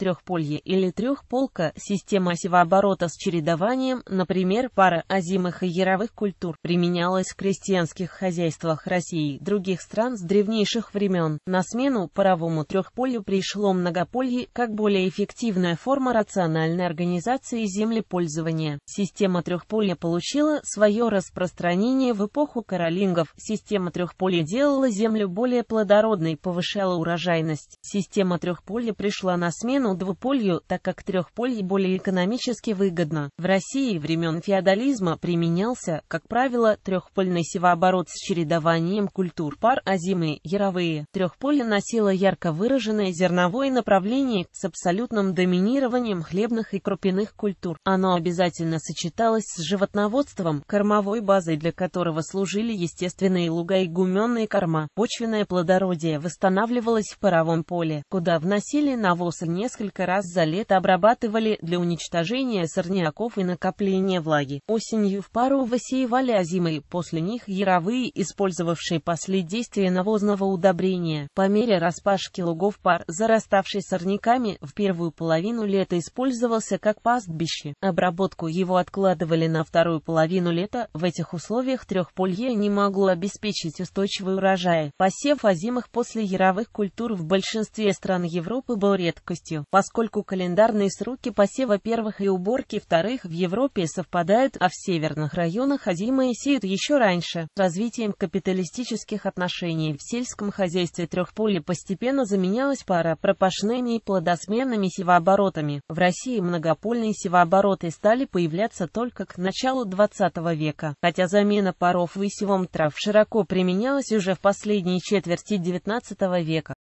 трехполье или трехполка – система севооборота с чередованием, например, пара озимых и яровых культур, применялась в крестьянских хозяйствах России и других стран с древнейших времен. На смену паровому трехполью пришло многополье как более эффективная форма рациональной организации землепользования. Система трехполья получила свое распространение в эпоху королингов. Система трехполья делала землю более плодородной, повышала урожайность. Система трехполья пришла на смену замену двуполью, так как трехполье более экономически выгодно. В России времен феодализма применялся, как правило, трехпольный севооборот с чередованием культур пар, а зимы – яровые. Трехполье носило ярко выраженное зерновое направление с абсолютным доминированием хлебных и крупяных культур. Оно обязательно сочеталось с животноводством, кормовой базой для которого служили естественные луга и гуменные корма. Почвенное плодородие восстанавливалось в паровом поле, куда вносили навоз и несколько несколько раз за лето обрабатывали для уничтожения сорняков и накопления влаги. Осенью в пару высеивали, озимые, после них яровые, использовавшие последействие навозного удобрения. По мере распашки лугов пар, зараставший сорняками, в первую половину лета использовался как пастбище. Обработку его откладывали на вторую половину лета. В этих условиях трехполье не могло обеспечить устойчивый урожай. Посев озимых после яровых культур в большинстве стран Европы был редкостью поскольку календарные сроки посева первых и уборки вторых в Европе совпадают, а в северных районах озимые сеют еще раньше. С развитием капиталистических отношений в сельском хозяйстве трехполе постепенно заменялась пара пропашными и плодосменными севооборотами. В России многопольные севообороты стали появляться только к началу 20 века, хотя замена паров высевом трав широко применялась уже в последней четверти XIX века.